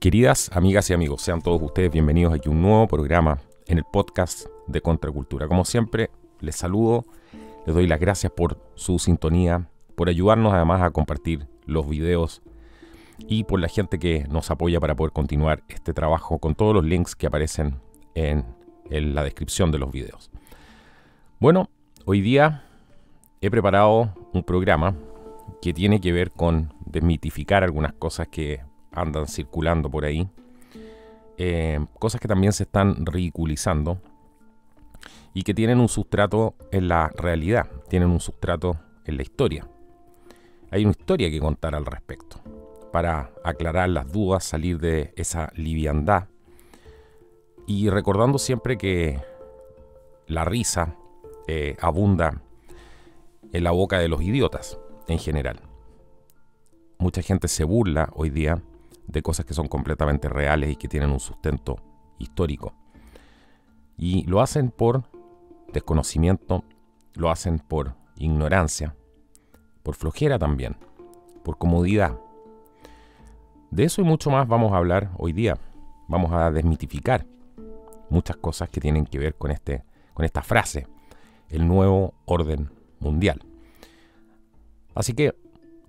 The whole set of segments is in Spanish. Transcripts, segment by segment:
Queridas amigas y amigos, sean todos ustedes bienvenidos aquí a un nuevo programa en el podcast de Contracultura. Como siempre, les saludo, les doy las gracias por su sintonía, por ayudarnos además a compartir los videos y por la gente que nos apoya para poder continuar este trabajo con todos los links que aparecen en, en la descripción de los videos. Bueno, hoy día he preparado un programa que tiene que ver con desmitificar algunas cosas que andan circulando por ahí. Eh, cosas que también se están ridiculizando y que tienen un sustrato en la realidad, tienen un sustrato en la historia. Hay una historia que contar al respecto para aclarar las dudas, salir de esa liviandad y recordando siempre que la risa eh, abunda en la boca de los idiotas en general. Mucha gente se burla hoy día de cosas que son completamente reales y que tienen un sustento histórico. Y lo hacen por desconocimiento, lo hacen por ignorancia, por flojera también, por comodidad. De eso y mucho más vamos a hablar hoy día. Vamos a desmitificar muchas cosas que tienen que ver con, este, con esta frase, el nuevo orden mundial. Así que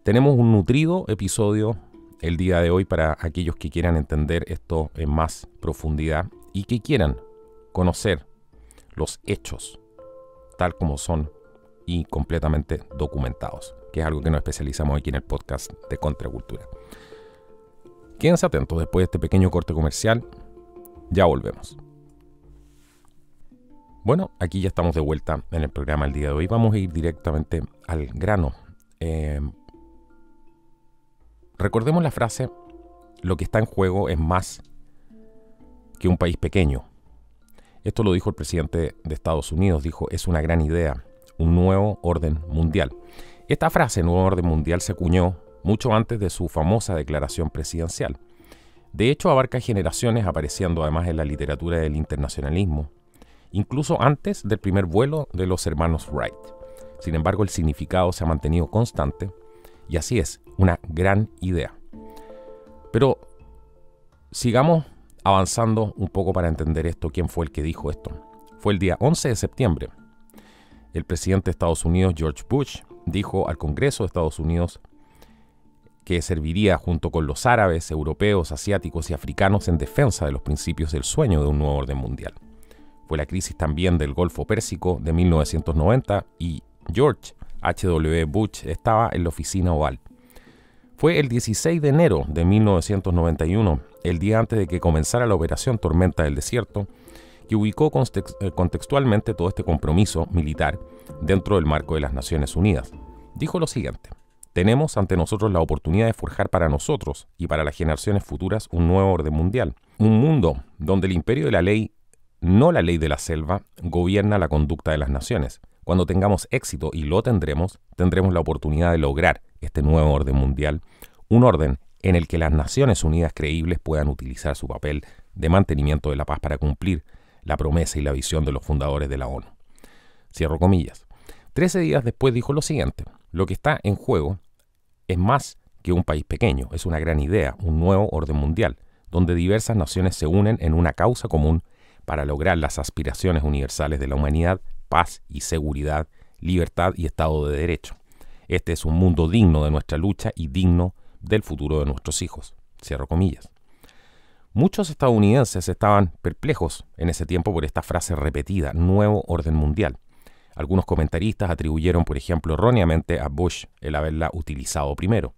tenemos un nutrido episodio el día de hoy para aquellos que quieran entender esto en más profundidad y que quieran conocer los hechos tal como son y completamente documentados, que es algo que nos especializamos aquí en el podcast de Contracultura. Quédense atentos después de este pequeño corte comercial, ya volvemos. Bueno, aquí ya estamos de vuelta en el programa el día de hoy. Vamos a ir directamente al grano. Eh, Recordemos la frase, lo que está en juego es más que un país pequeño. Esto lo dijo el presidente de Estados Unidos, dijo, es una gran idea, un nuevo orden mundial. Esta frase, nuevo orden mundial, se acuñó mucho antes de su famosa declaración presidencial. De hecho, abarca generaciones apareciendo además en la literatura del internacionalismo, incluso antes del primer vuelo de los hermanos Wright. Sin embargo, el significado se ha mantenido constante y así es, una gran idea. Pero sigamos avanzando un poco para entender esto, quién fue el que dijo esto. Fue el día 11 de septiembre. El presidente de Estados Unidos, George Bush, dijo al Congreso de Estados Unidos que serviría junto con los árabes, europeos, asiáticos y africanos en defensa de los principios del sueño de un nuevo orden mundial. Fue la crisis también del Golfo Pérsico de 1990 y George H.W. Bush estaba en la oficina oval. Fue el 16 de enero de 1991, el día antes de que comenzara la operación Tormenta del Desierto, que ubicó eh, contextualmente todo este compromiso militar dentro del marco de las Naciones Unidas. Dijo lo siguiente, tenemos ante nosotros la oportunidad de forjar para nosotros y para las generaciones futuras un nuevo orden mundial, un mundo donde el imperio de la ley, no la ley de la selva, gobierna la conducta de las naciones cuando tengamos éxito, y lo tendremos, tendremos la oportunidad de lograr este nuevo orden mundial, un orden en el que las Naciones Unidas creíbles puedan utilizar su papel de mantenimiento de la paz para cumplir la promesa y la visión de los fundadores de la ONU. Cierro comillas. Trece días después dijo lo siguiente, lo que está en juego es más que un país pequeño, es una gran idea, un nuevo orden mundial, donde diversas naciones se unen en una causa común para lograr las aspiraciones universales de la humanidad paz y seguridad, libertad y Estado de Derecho. Este es un mundo digno de nuestra lucha y digno del futuro de nuestros hijos. Cierro comillas. Muchos estadounidenses estaban perplejos en ese tiempo por esta frase repetida, nuevo orden mundial. Algunos comentaristas atribuyeron, por ejemplo, erróneamente a Bush el haberla utilizado primero.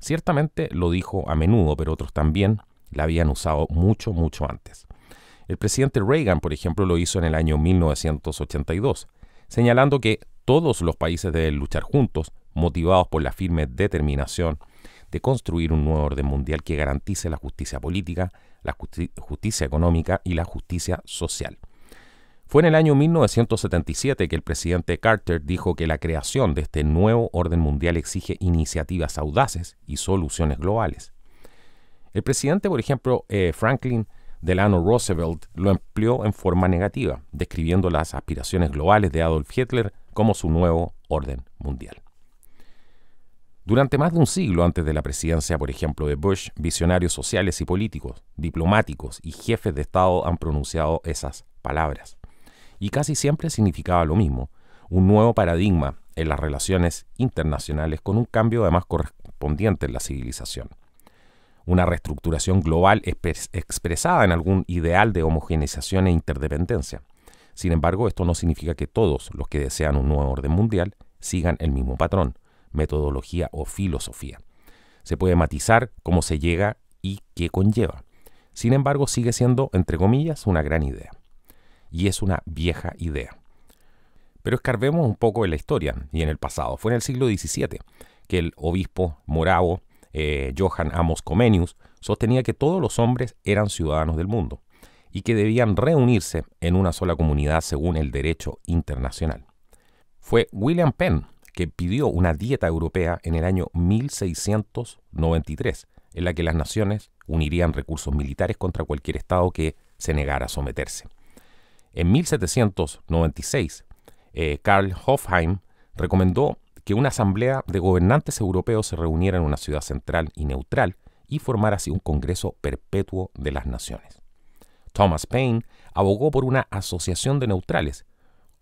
Ciertamente lo dijo a menudo, pero otros también la habían usado mucho, mucho antes. El presidente Reagan, por ejemplo, lo hizo en el año 1982, señalando que todos los países deben luchar juntos, motivados por la firme determinación de construir un nuevo orden mundial que garantice la justicia política, la justicia económica y la justicia social. Fue en el año 1977 que el presidente Carter dijo que la creación de este nuevo orden mundial exige iniciativas audaces y soluciones globales. El presidente, por ejemplo, eh, Franklin Delano Roosevelt lo empleó en forma negativa, describiendo las aspiraciones globales de Adolf Hitler como su nuevo orden mundial. Durante más de un siglo antes de la presidencia, por ejemplo, de Bush, visionarios sociales y políticos, diplomáticos y jefes de Estado han pronunciado esas palabras. Y casi siempre significaba lo mismo, un nuevo paradigma en las relaciones internacionales con un cambio además correspondiente en la civilización una reestructuración global expresada en algún ideal de homogeneización e interdependencia. Sin embargo, esto no significa que todos los que desean un nuevo orden mundial sigan el mismo patrón, metodología o filosofía. Se puede matizar cómo se llega y qué conlleva. Sin embargo, sigue siendo, entre comillas, una gran idea. Y es una vieja idea. Pero escarbemos un poco en la historia y en el pasado. Fue en el siglo XVII que el obispo moravo eh, Johann Amos Comenius, sostenía que todos los hombres eran ciudadanos del mundo y que debían reunirse en una sola comunidad según el derecho internacional. Fue William Penn que pidió una dieta europea en el año 1693, en la que las naciones unirían recursos militares contra cualquier Estado que se negara a someterse. En 1796, eh, Karl Hofheim recomendó que una asamblea de gobernantes europeos se reuniera en una ciudad central y neutral y formara así un Congreso perpetuo de las naciones. Thomas Paine abogó por una asociación de neutrales,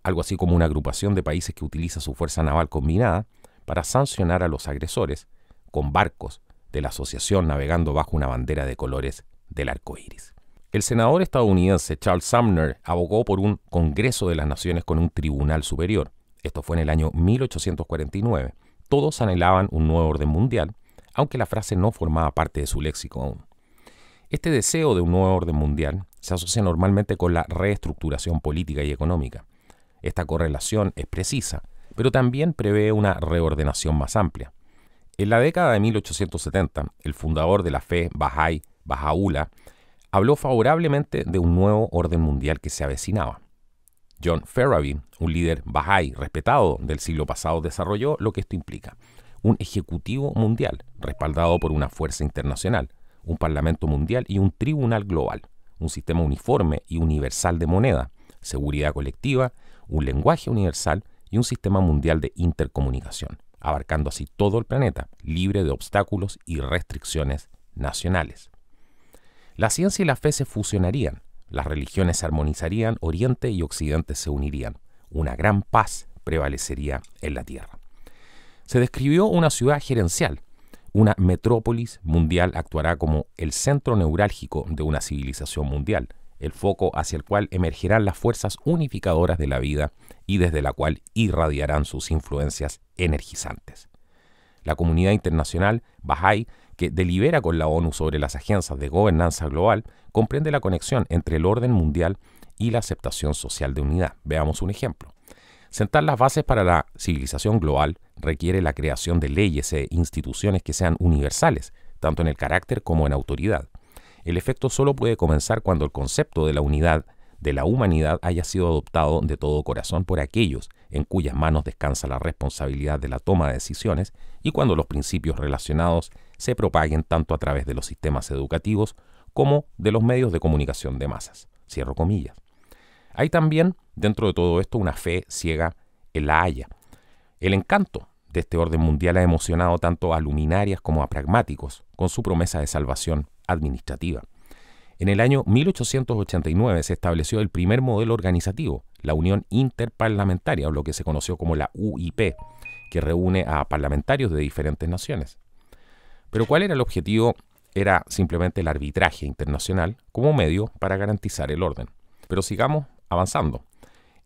algo así como una agrupación de países que utiliza su fuerza naval combinada para sancionar a los agresores con barcos de la asociación navegando bajo una bandera de colores del arco iris. El senador estadounidense Charles Sumner abogó por un Congreso de las Naciones con un tribunal superior, esto fue en el año 1849. Todos anhelaban un nuevo orden mundial, aunque la frase no formaba parte de su léxico aún. Este deseo de un nuevo orden mundial se asocia normalmente con la reestructuración política y económica. Esta correlación es precisa, pero también prevé una reordenación más amplia. En la década de 1870, el fundador de la fe Bahá'í, Bahá'u'lláh, habló favorablemente de un nuevo orden mundial que se avecinaba. John Ferraby, un líder bahá'í respetado del siglo pasado, desarrolló lo que esto implica. Un ejecutivo mundial, respaldado por una fuerza internacional, un parlamento mundial y un tribunal global, un sistema uniforme y universal de moneda, seguridad colectiva, un lenguaje universal y un sistema mundial de intercomunicación, abarcando así todo el planeta, libre de obstáculos y restricciones nacionales. La ciencia y la fe se fusionarían las religiones se armonizarían, Oriente y Occidente se unirían. Una gran paz prevalecería en la tierra. Se describió una ciudad gerencial. Una metrópolis mundial actuará como el centro neurálgico de una civilización mundial, el foco hacia el cual emergerán las fuerzas unificadoras de la vida y desde la cual irradiarán sus influencias energizantes. La comunidad internacional Bahá'í que delibera con la ONU sobre las agencias de gobernanza global, comprende la conexión entre el orden mundial y la aceptación social de unidad. Veamos un ejemplo. Sentar las bases para la civilización global requiere la creación de leyes e instituciones que sean universales, tanto en el carácter como en autoridad. El efecto solo puede comenzar cuando el concepto de la unidad de la humanidad haya sido adoptado de todo corazón por aquellos en cuyas manos descansa la responsabilidad de la toma de decisiones y cuando los principios relacionados se propaguen tanto a través de los sistemas educativos como de los medios de comunicación de masas. Cierro comillas. Hay también, dentro de todo esto, una fe ciega en la Haya. El encanto de este orden mundial ha emocionado tanto a luminarias como a pragmáticos con su promesa de salvación administrativa. En el año 1889 se estableció el primer modelo organizativo, la Unión Interparlamentaria, o lo que se conoció como la UIP, que reúne a parlamentarios de diferentes naciones. Pero ¿cuál era el objetivo? Era simplemente el arbitraje internacional como medio para garantizar el orden. Pero sigamos avanzando.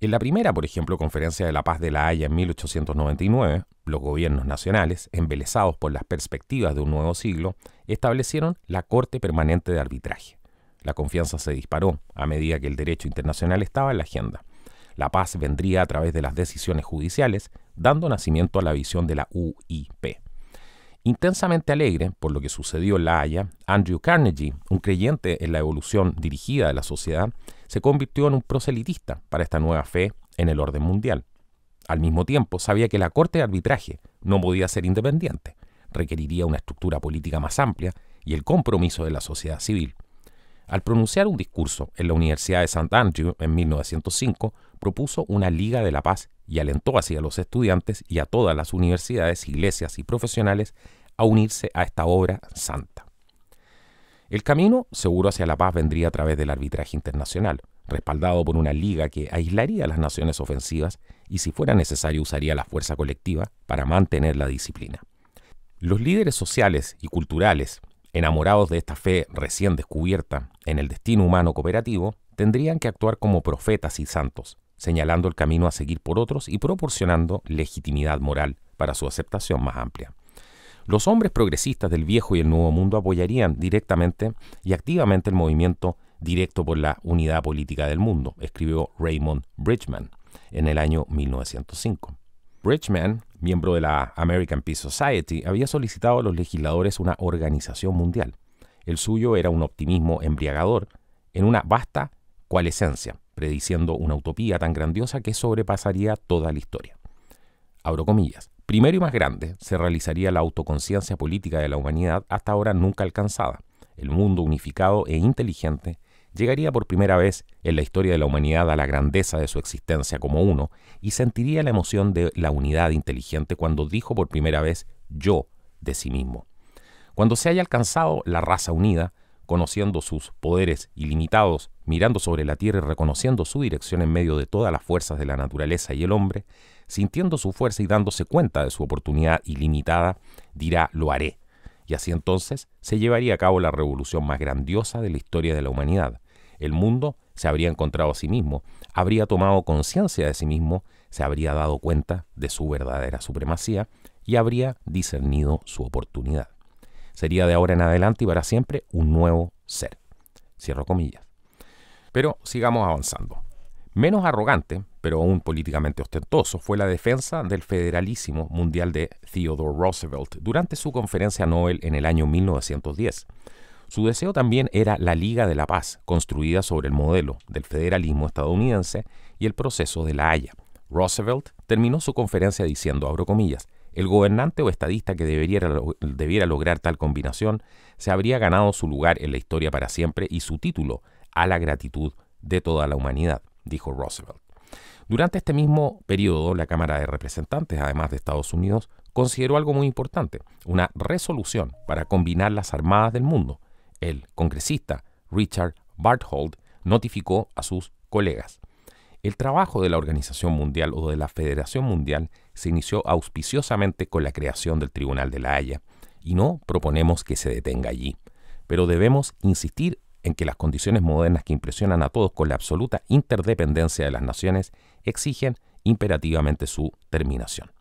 En la primera, por ejemplo, Conferencia de la Paz de la Haya en 1899, los gobiernos nacionales, embelesados por las perspectivas de un nuevo siglo, establecieron la Corte Permanente de Arbitraje. La confianza se disparó a medida que el derecho internacional estaba en la agenda. La paz vendría a través de las decisiones judiciales, dando nacimiento a la visión de la UIP. Intensamente alegre por lo que sucedió en La Haya, Andrew Carnegie, un creyente en la evolución dirigida de la sociedad, se convirtió en un proselitista para esta nueva fe en el orden mundial. Al mismo tiempo, sabía que la Corte de Arbitraje no podía ser independiente, requeriría una estructura política más amplia y el compromiso de la sociedad civil. Al pronunciar un discurso en la Universidad de St. Andrew en 1905, propuso una Liga de la Paz y alentó así a los estudiantes y a todas las universidades, iglesias y profesionales a unirse a esta obra santa. El camino seguro hacia la paz vendría a través del arbitraje internacional, respaldado por una liga que aislaría a las naciones ofensivas y si fuera necesario usaría la fuerza colectiva para mantener la disciplina. Los líderes sociales y culturales enamorados de esta fe recién descubierta en el destino humano cooperativo, tendrían que actuar como profetas y santos, señalando el camino a seguir por otros y proporcionando legitimidad moral para su aceptación más amplia. Los hombres progresistas del viejo y el nuevo mundo apoyarían directamente y activamente el movimiento directo por la unidad política del mundo, escribió Raymond Bridgman en el año 1905. Bridgman miembro de la American Peace Society, había solicitado a los legisladores una organización mundial. El suyo era un optimismo embriagador en una vasta coalescencia, prediciendo una utopía tan grandiosa que sobrepasaría toda la historia. Abro comillas. Primero y más grande, se realizaría la autoconciencia política de la humanidad hasta ahora nunca alcanzada. El mundo unificado e inteligente llegaría por primera vez en la historia de la humanidad a la grandeza de su existencia como uno y sentiría la emoción de la unidad inteligente cuando dijo por primera vez yo de sí mismo. Cuando se haya alcanzado la raza unida, conociendo sus poderes ilimitados, mirando sobre la tierra y reconociendo su dirección en medio de todas las fuerzas de la naturaleza y el hombre, sintiendo su fuerza y dándose cuenta de su oportunidad ilimitada, dirá lo haré. Y así entonces se llevaría a cabo la revolución más grandiosa de la historia de la humanidad, el mundo se habría encontrado a sí mismo, habría tomado conciencia de sí mismo, se habría dado cuenta de su verdadera supremacía y habría discernido su oportunidad. Sería de ahora en adelante y para siempre un nuevo ser. Cierro comillas. Pero sigamos avanzando. Menos arrogante, pero aún políticamente ostentoso, fue la defensa del federalismo mundial de Theodore Roosevelt durante su conferencia Nobel en el año 1910. Su deseo también era la Liga de la Paz, construida sobre el modelo del federalismo estadounidense y el proceso de La Haya. Roosevelt terminó su conferencia diciendo, abro comillas, el gobernante o estadista que debiera, debiera, lograr tal combinación se habría ganado su lugar en la historia para siempre y su título a la gratitud de toda la humanidad, dijo Roosevelt. Durante este mismo periodo, la Cámara de Representantes, además de Estados Unidos, consideró algo muy importante, una resolución para combinar las armadas del mundo, el congresista Richard Barthold notificó a sus colegas. El trabajo de la Organización Mundial o de la Federación Mundial se inició auspiciosamente con la creación del Tribunal de la Haya, y no proponemos que se detenga allí, pero debemos insistir en que las condiciones modernas que impresionan a todos con la absoluta interdependencia de las naciones exigen imperativamente su terminación.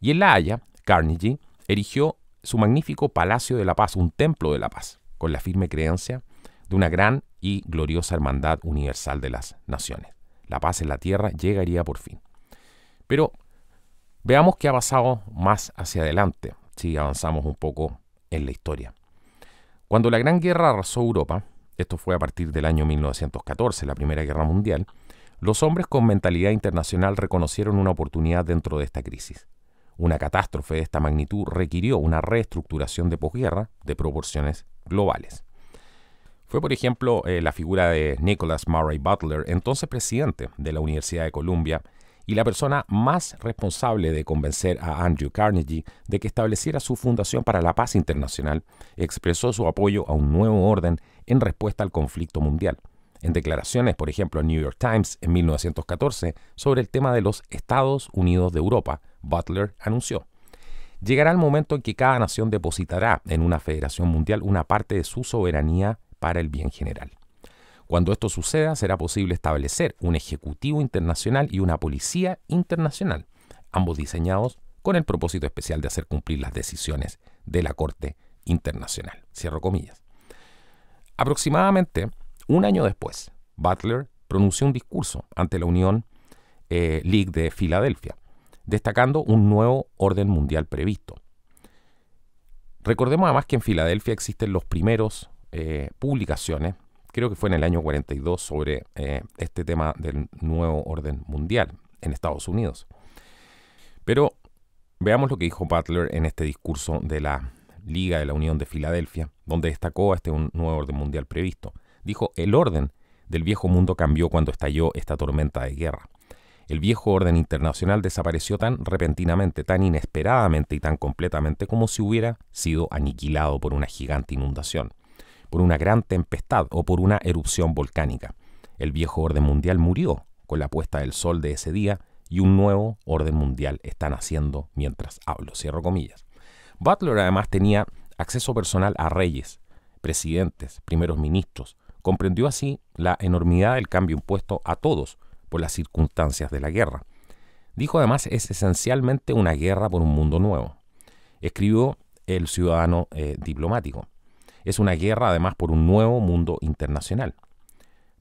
Y en La Haya, Carnegie erigió su magnífico Palacio de la Paz, un templo de la paz con la firme creencia de una gran y gloriosa hermandad universal de las naciones. La paz en la tierra llegaría por fin. Pero veamos qué ha pasado más hacia adelante, si avanzamos un poco en la historia. Cuando la Gran Guerra arrasó Europa, esto fue a partir del año 1914, la Primera Guerra Mundial, los hombres con mentalidad internacional reconocieron una oportunidad dentro de esta crisis. Una catástrofe de esta magnitud requirió una reestructuración de posguerra de proporciones globales. Fue, por ejemplo, eh, la figura de Nicholas Murray Butler, entonces presidente de la Universidad de Columbia, y la persona más responsable de convencer a Andrew Carnegie de que estableciera su Fundación para la Paz Internacional, expresó su apoyo a un nuevo orden en respuesta al conflicto mundial. En declaraciones, por ejemplo, en New York Times en 1914 sobre el tema de los Estados Unidos de Europa, Butler anunció. Llegará el momento en que cada nación depositará en una federación mundial una parte de su soberanía para el bien general. Cuando esto suceda, será posible establecer un Ejecutivo Internacional y una Policía Internacional, ambos diseñados con el propósito especial de hacer cumplir las decisiones de la Corte Internacional. Cierro comillas. Aproximadamente un año después, Butler pronunció un discurso ante la Unión eh, League de Filadelfia, destacando un nuevo orden mundial previsto. Recordemos además que en Filadelfia existen los primeros eh, publicaciones, creo que fue en el año 42, sobre eh, este tema del nuevo orden mundial en Estados Unidos. Pero veamos lo que dijo Butler en este discurso de la Liga de la Unión de Filadelfia, donde destacó este nuevo orden mundial previsto. Dijo, el orden del viejo mundo cambió cuando estalló esta tormenta de guerra. El viejo orden internacional desapareció tan repentinamente, tan inesperadamente y tan completamente como si hubiera sido aniquilado por una gigante inundación, por una gran tempestad o por una erupción volcánica. El viejo orden mundial murió con la puesta del sol de ese día y un nuevo orden mundial está naciendo mientras hablo. Cierro comillas. Butler además tenía acceso personal a reyes, presidentes, primeros ministros. Comprendió así la enormidad del cambio impuesto a todos por las circunstancias de la guerra. Dijo además es esencialmente una guerra por un mundo nuevo. Escribió el ciudadano eh, diplomático. Es una guerra además por un nuevo mundo internacional.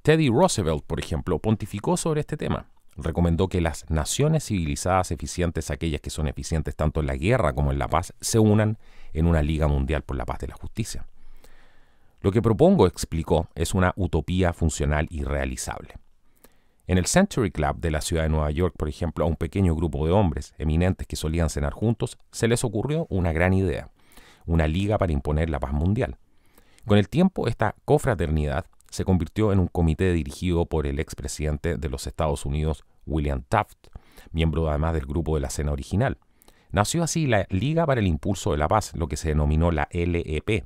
Teddy Roosevelt, por ejemplo, pontificó sobre este tema. Recomendó que las naciones civilizadas eficientes, aquellas que son eficientes tanto en la guerra como en la paz, se unan en una Liga Mundial por la Paz de la Justicia. Lo que propongo, explicó, es una utopía funcional y realizable. En el Century Club de la ciudad de Nueva York, por ejemplo, a un pequeño grupo de hombres eminentes que solían cenar juntos, se les ocurrió una gran idea, una liga para imponer la paz mundial. Con el tiempo, esta cofraternidad se convirtió en un comité dirigido por el expresidente de los Estados Unidos, William Taft, miembro además del grupo de la cena original. Nació así la Liga para el Impulso de la Paz, lo que se denominó la LEP,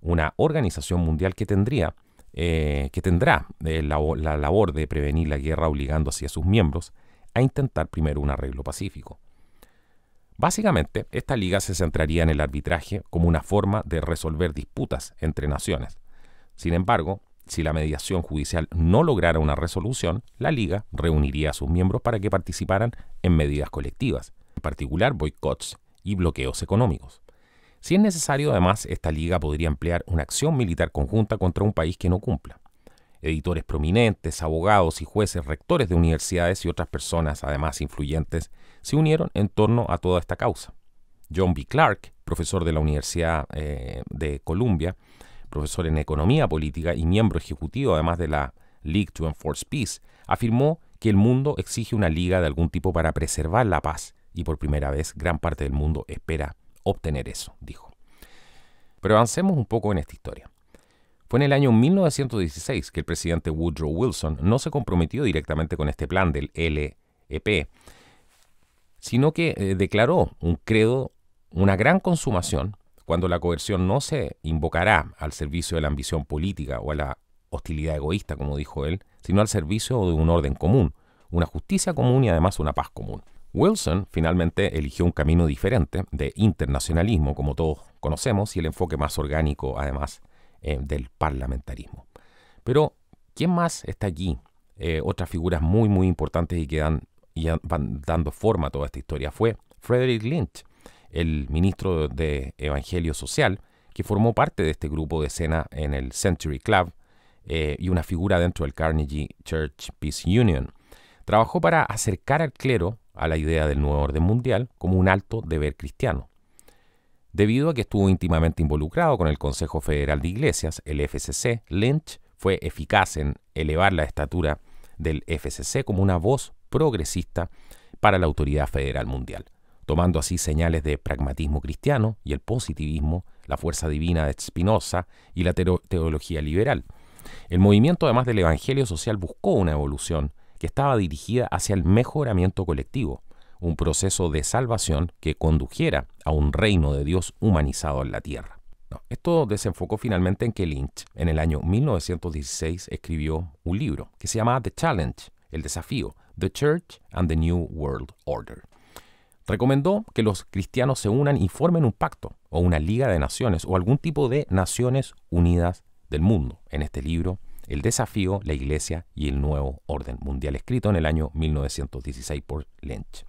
una organización mundial que tendría eh, que tendrá eh, la, labor de prevenir la guerra obligando así a sus miembros a intentar primero un arreglo pacífico. Básicamente, esta liga se centraría en el arbitraje como una forma de resolver disputas entre naciones. Sin embargo, si la mediación judicial no lograra una resolución, la liga reuniría a sus miembros para que participaran en medidas colectivas, en particular boicots y bloqueos económicos. Si es necesario, además, esta liga podría emplear una acción militar conjunta contra un país que no cumpla. Editores prominentes, abogados y jueces, rectores de universidades y otras personas, además influyentes, se unieron en torno a toda esta causa. John B. Clark, profesor de la Universidad eh, de Columbia, profesor en economía política y miembro ejecutivo además de la League to Enforce Peace, afirmó que el mundo exige una liga de algún tipo para preservar la paz y por primera vez gran parte del mundo espera obtener eso, dijo. Pero avancemos un poco en esta historia. Fue en el año 1916 que el presidente Woodrow Wilson no se comprometió directamente con este plan del LEP, sino que eh, declaró un credo, una gran consumación, cuando la coerción no se invocará al servicio de la ambición política o a la hostilidad egoísta, como dijo él, sino al servicio de un orden común, una justicia común y además una paz común. Wilson finalmente eligió un camino diferente de internacionalismo, como todos conocemos, y el enfoque más orgánico, además, eh, del parlamentarismo. Pero, ¿quién más está aquí? Eh, otras figuras muy, muy importantes y que dan, y van dando forma a toda esta historia fue Frederick Lynch, el ministro de Evangelio Social, que formó parte de este grupo de escena en el Century Club eh, y una figura dentro del Carnegie Church Peace Union. Trabajó para acercar al clero a la idea del nuevo orden mundial como un alto deber cristiano, debido a que estuvo íntimamente involucrado con el Consejo Federal de Iglesias, el FCC, Lynch fue eficaz en elevar la estatura del FCC como una voz progresista para la autoridad federal mundial, tomando así señales de pragmatismo cristiano y el positivismo, la fuerza divina de Spinoza y la teología liberal. El movimiento, además del Evangelio Social, buscó una evolución que estaba dirigida hacia el mejoramiento colectivo, un proceso de salvación que condujera a un reino de Dios humanizado en la tierra. esto desenfocó finalmente en que Lynch, en el año 1916, escribió un libro que se llamaba The Challenge, el desafío, The Church and the New World Order. Recomendó que los cristianos se unan y formen un pacto o una liga de naciones o algún tipo de naciones unidas del mundo. En este libro el desafío, la Iglesia y el nuevo orden mundial, escrito en el año 1916 por Lynch.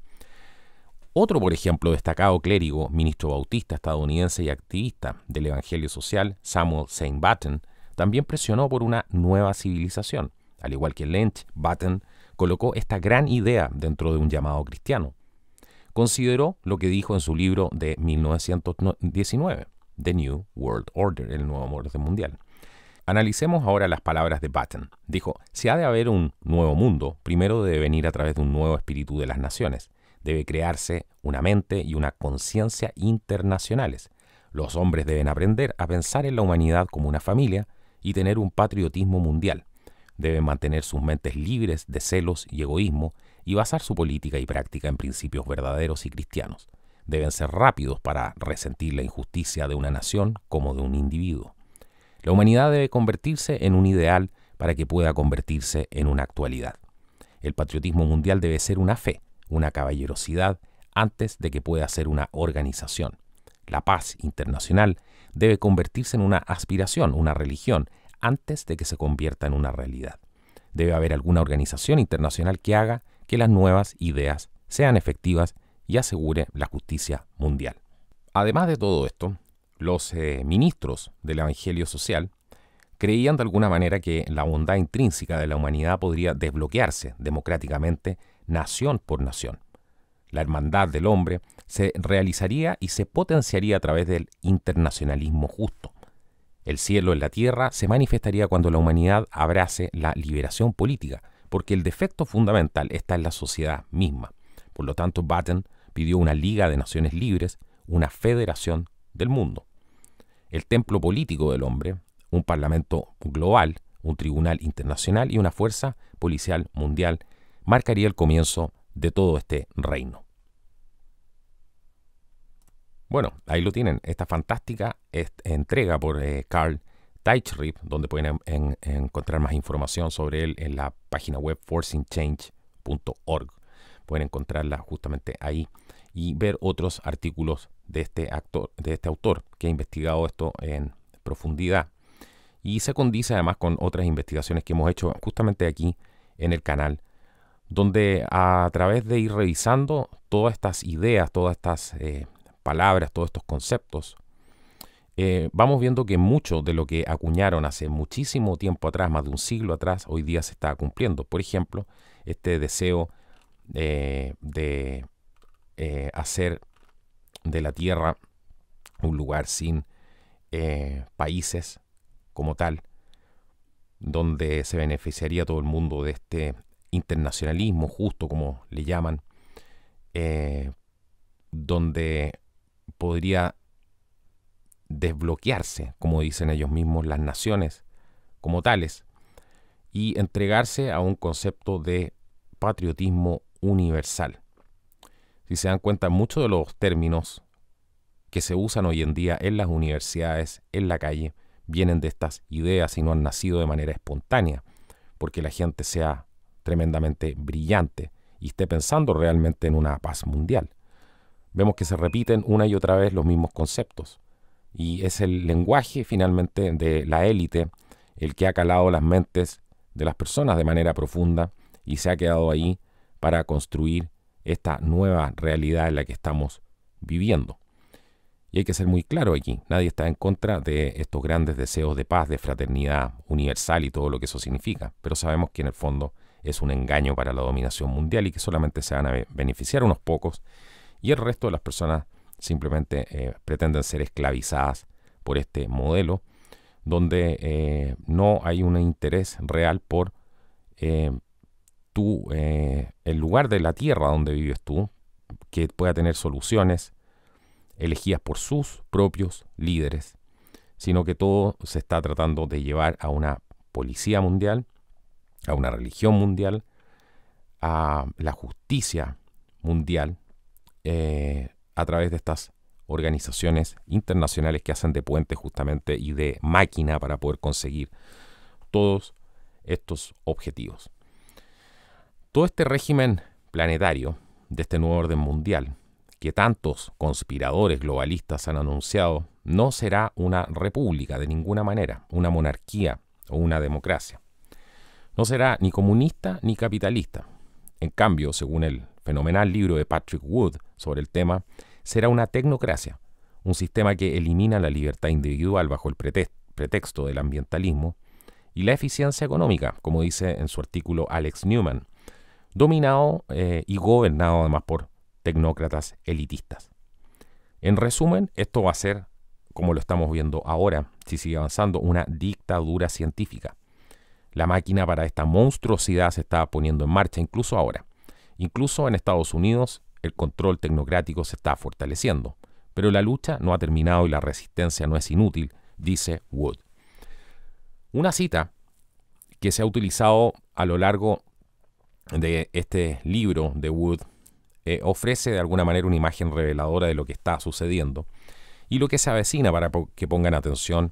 Otro, por ejemplo, destacado clérigo, ministro bautista estadounidense y activista del Evangelio Social, Samuel Saint Batten, también presionó por una nueva civilización. Al igual que Lynch, Batten colocó esta gran idea dentro de un llamado cristiano. Consideró lo que dijo en su libro de 1919, The New World Order, el nuevo orden mundial. Analicemos ahora las palabras de Batten. Dijo, si ha de haber un nuevo mundo, primero debe venir a través de un nuevo espíritu de las naciones. Debe crearse una mente y una conciencia internacionales. Los hombres deben aprender a pensar en la humanidad como una familia y tener un patriotismo mundial. Deben mantener sus mentes libres de celos y egoísmo y basar su política y práctica en principios verdaderos y cristianos. Deben ser rápidos para resentir la injusticia de una nación como de un individuo. La humanidad debe convertirse en un ideal para que pueda convertirse en una actualidad. El patriotismo mundial debe ser una fe, una caballerosidad, antes de que pueda ser una organización. La paz internacional debe convertirse en una aspiración, una religión, antes de que se convierta en una realidad. Debe haber alguna organización internacional que haga que las nuevas ideas sean efectivas y asegure la justicia mundial. Además de todo esto, los eh, ministros del Evangelio Social creían de alguna manera que la bondad intrínseca de la humanidad podría desbloquearse democráticamente nación por nación. La hermandad del hombre se realizaría y se potenciaría a través del internacionalismo justo. El cielo en la tierra se manifestaría cuando la humanidad abrace la liberación política, porque el defecto fundamental está en la sociedad misma. Por lo tanto, Batten pidió una Liga de Naciones Libres, una federación del mundo el templo político del hombre, un parlamento global, un tribunal internacional y una fuerza policial mundial, marcaría el comienzo de todo este reino. Bueno, ahí lo tienen, esta fantástica entrega por Carl eh, Teichrib, donde pueden encontrar más información sobre él en la página web forcingchange.org. Pueden encontrarla justamente ahí y ver otros artículos de este, actor, de este autor que ha investigado esto en profundidad. Y se condice además con otras investigaciones que hemos hecho justamente aquí en el canal, donde a través de ir revisando todas estas ideas, todas estas eh, palabras, todos estos conceptos, eh, vamos viendo que mucho de lo que acuñaron hace muchísimo tiempo atrás, más de un siglo atrás, hoy día se está cumpliendo. Por ejemplo, este deseo eh, de hacer de la Tierra, un lugar sin eh, países como tal, donde se beneficiaría todo el mundo de este internacionalismo justo, como le llaman, eh, donde podría desbloquearse, como dicen ellos mismos, las naciones como tales, y entregarse a un concepto de patriotismo universal. Si se dan cuenta, muchos de los términos que se usan hoy en día en las universidades, en la calle, vienen de estas ideas y no han nacido de manera espontánea, porque la gente sea tremendamente brillante y esté pensando realmente en una paz mundial. Vemos que se repiten una y otra vez los mismos conceptos, y es el lenguaje finalmente de la élite el que ha calado las mentes de las personas de manera profunda y se ha quedado ahí para construir esta nueva realidad en la que estamos viviendo. Y hay que ser muy claro aquí, nadie está en contra de estos grandes deseos de paz, de fraternidad universal y todo lo que eso significa, pero sabemos que en el fondo es un engaño para la dominación mundial y que solamente se van a beneficiar unos pocos y el resto de las personas simplemente eh, pretenden ser esclavizadas por este modelo donde eh, no hay un interés real por eh, eh, el lugar de la tierra donde vives tú, que pueda tener soluciones elegidas por sus propios líderes, sino que todo se está tratando de llevar a una policía mundial, a una religión mundial, a la justicia mundial, eh, a través de estas organizaciones internacionales que hacen de puente justamente y de máquina para poder conseguir todos estos objetivos. Todo este régimen planetario de este nuevo orden mundial, que tantos conspiradores globalistas han anunciado, no será una república de ninguna manera, una monarquía o una democracia. No será ni comunista ni capitalista. En cambio, según el fenomenal libro de Patrick Wood sobre el tema, será una tecnocracia, un sistema que elimina la libertad individual bajo el pretexto del ambientalismo y la eficiencia económica, como dice en su artículo Alex Newman, dominado eh, y gobernado además por tecnócratas elitistas. En resumen, esto va a ser, como lo estamos viendo ahora, si sigue avanzando, una dictadura científica. La máquina para esta monstruosidad se está poniendo en marcha incluso ahora. Incluso en Estados Unidos el control tecnocrático se está fortaleciendo, pero la lucha no ha terminado y la resistencia no es inútil, dice Wood. Una cita que se ha utilizado a lo largo de este libro de Wood eh, ofrece de alguna manera una imagen reveladora de lo que está sucediendo y lo que se avecina para que pongan atención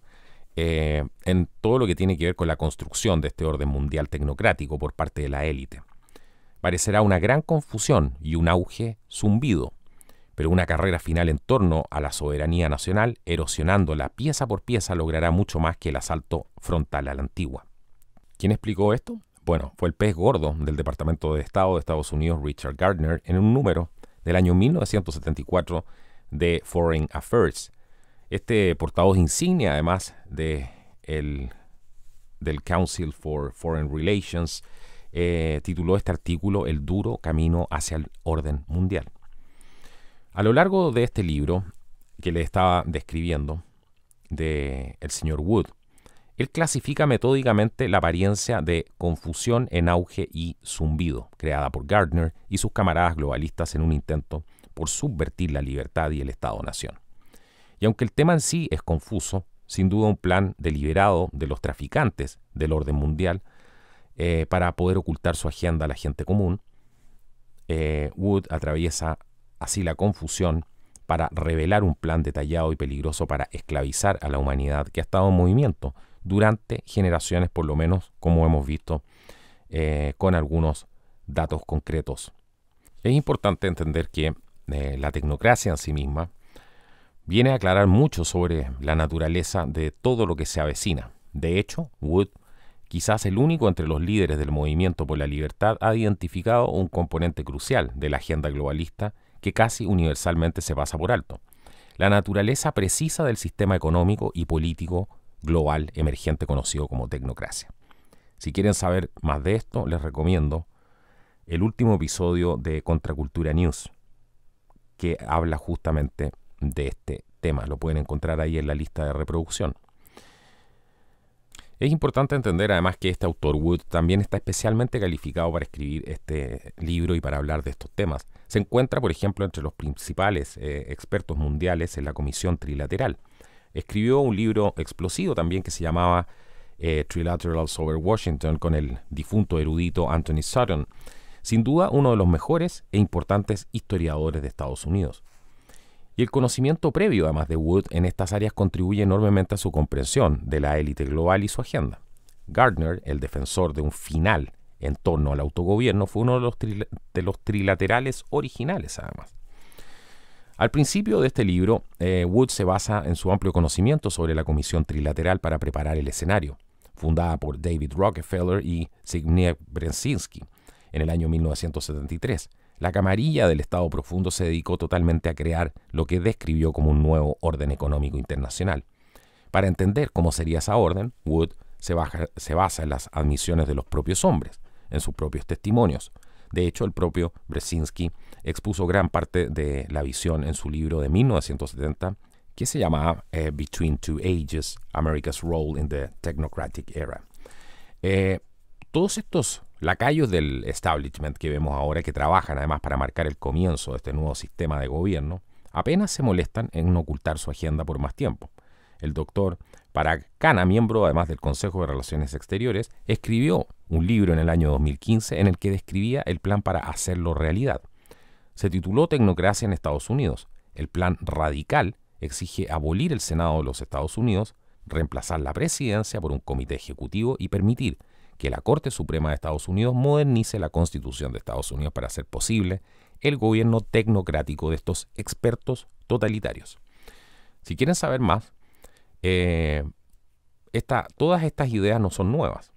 eh, en todo lo que tiene que ver con la construcción de este orden mundial tecnocrático por parte de la élite. Parecerá una gran confusión y un auge zumbido, pero una carrera final en torno a la soberanía nacional, erosionándola pieza por pieza, logrará mucho más que el asalto frontal a la antigua. ¿Quién explicó esto? Bueno, fue el pez gordo del Departamento de Estado de Estados Unidos, Richard Gardner, en un número del año 1974 de Foreign Affairs. Este portavoz insignia, además de del Council for Foreign Relations, eh, tituló este artículo El duro camino hacia el orden mundial. A lo largo de este libro que le estaba describiendo, de el señor Wood, él clasifica metódicamente la apariencia de confusión en auge y zumbido, creada por Gardner y sus camaradas globalistas en un intento por subvertir la libertad y el Estado-nación. Y aunque el tema en sí es confuso, sin duda un plan deliberado de los traficantes del orden mundial eh, para poder ocultar su agenda a la gente común, eh, Wood atraviesa así la confusión para revelar un plan detallado y peligroso para esclavizar a la humanidad que ha estado en movimiento durante generaciones, por lo menos como hemos visto eh, con algunos datos concretos. Es importante entender que eh, la tecnocracia en sí misma viene a aclarar mucho sobre la naturaleza de todo lo que se avecina. De hecho, Wood, quizás el único entre los líderes del movimiento por la libertad, ha identificado un componente crucial de la agenda globalista que casi universalmente se pasa por alto. La naturaleza precisa del sistema económico y político global emergente conocido como tecnocracia. Si quieren saber más de esto, les recomiendo el último episodio de Contracultura News, que habla justamente de este tema. Lo pueden encontrar ahí en la lista de reproducción. Es importante entender además que este autor Wood también está especialmente calificado para escribir este libro y para hablar de estos temas. Se encuentra, por ejemplo, entre los principales eh, expertos mundiales en la Comisión Trilateral, Escribió un libro explosivo también que se llamaba Trilateral eh, Trilaterals over Washington con el difunto erudito Anthony Sutton, sin duda uno de los mejores e importantes historiadores de Estados Unidos. Y el conocimiento previo, además de Wood, en estas áreas contribuye enormemente a su comprensión de la élite global y su agenda. Gardner, el defensor de un final en torno al autogobierno, fue uno de los, de los trilaterales originales, además. Al principio de este libro, eh, Wood se basa en su amplio conocimiento sobre la Comisión Trilateral para preparar el escenario, fundada por David Rockefeller y Zbigniew Brzezinski en el año 1973. La camarilla del Estado Profundo se dedicó totalmente a crear lo que describió como un nuevo orden económico internacional. Para entender cómo sería esa orden, Wood se, se basa en las admisiones de los propios hombres, en sus propios testimonios. De hecho, el propio Brzezinski expuso gran parte de la visión en su libro de 1970, que se llamaba eh, Between Two Ages, America's Role in the Technocratic Era. Eh, todos estos lacayos del establishment que vemos ahora, que trabajan además para marcar el comienzo de este nuevo sistema de gobierno, apenas se molestan en ocultar su agenda por más tiempo. El doctor Parag miembro además del Consejo de Relaciones Exteriores, escribió un libro en el año 2015 en el que describía el plan para hacerlo realidad se tituló Tecnocracia en Estados Unidos. El plan radical exige abolir el Senado de los Estados Unidos, reemplazar la presidencia por un comité ejecutivo y permitir que la Corte Suprema de Estados Unidos modernice la Constitución de Estados Unidos para hacer posible el gobierno tecnocrático de estos expertos totalitarios. Si quieren saber más, eh, todas estas ideas no son nuevas.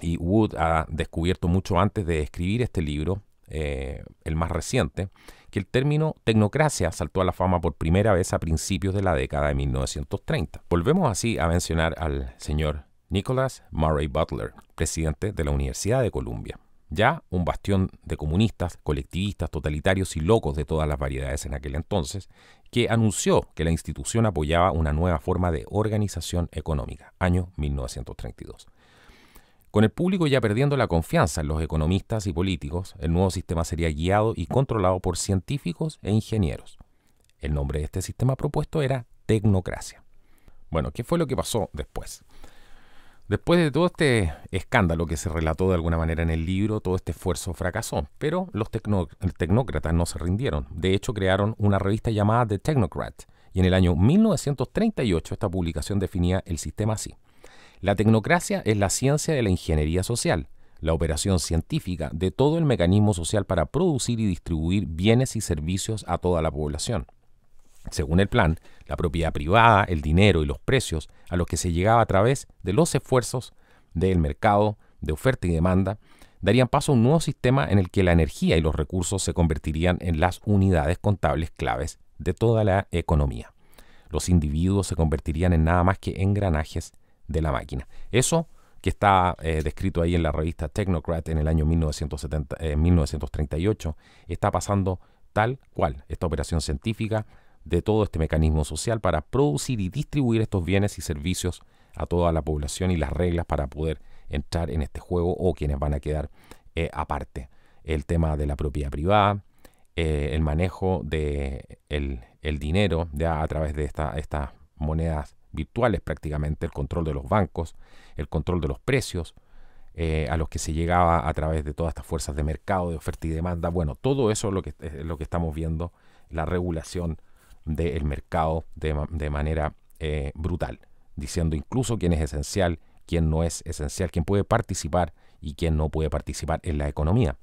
Y Wood ha descubierto mucho antes de escribir este libro eh, el más reciente, que el término tecnocracia saltó a la fama por primera vez a principios de la década de 1930. Volvemos así a mencionar al señor Nicholas Murray Butler, presidente de la Universidad de Columbia ya un bastión de comunistas, colectivistas, totalitarios y locos de todas las variedades en aquel entonces, que anunció que la institución apoyaba una nueva forma de organización económica, año 1932. Con el público ya perdiendo la confianza en los economistas y políticos, el nuevo sistema sería guiado y controlado por científicos e ingenieros. El nombre de este sistema propuesto era tecnocracia. Bueno, ¿qué fue lo que pasó después? Después de todo este escándalo que se relató de alguna manera en el libro, todo este esfuerzo fracasó, pero los tecnócratas no se rindieron. De hecho, crearon una revista llamada The Technocrat, y en el año 1938 esta publicación definía el sistema así. La tecnocracia es la ciencia de la ingeniería social, la operación científica de todo el mecanismo social para producir y distribuir bienes y servicios a toda la población. Según el plan, la propiedad privada, el dinero y los precios a los que se llegaba a través de los esfuerzos del mercado, de oferta y demanda, darían paso a un nuevo sistema en el que la energía y los recursos se convertirían en las unidades contables claves de toda la economía. Los individuos se convertirían en nada más que engranajes de la máquina. Eso que está eh, descrito ahí en la revista Technocrat en el año 1938, eh, está pasando tal cual esta operación científica de todo este mecanismo social para producir y distribuir estos bienes y servicios a toda la población y las reglas para poder entrar en este juego o quienes van a quedar eh, aparte. El tema de la propiedad privada, el manejo del de el dinero a través de esta, estas monedas virtuales prácticamente, el control de los bancos, el control de los precios, eh, a los que se llegaba a través de todas estas fuerzas de mercado, de oferta y demanda. Bueno, todo eso es lo que, es lo que estamos viendo, la regulación del mercado de, manera eh, brutal, diciendo incluso quién es esencial, quién no es esencial, quién puede participar y quién no puede participar en la economía.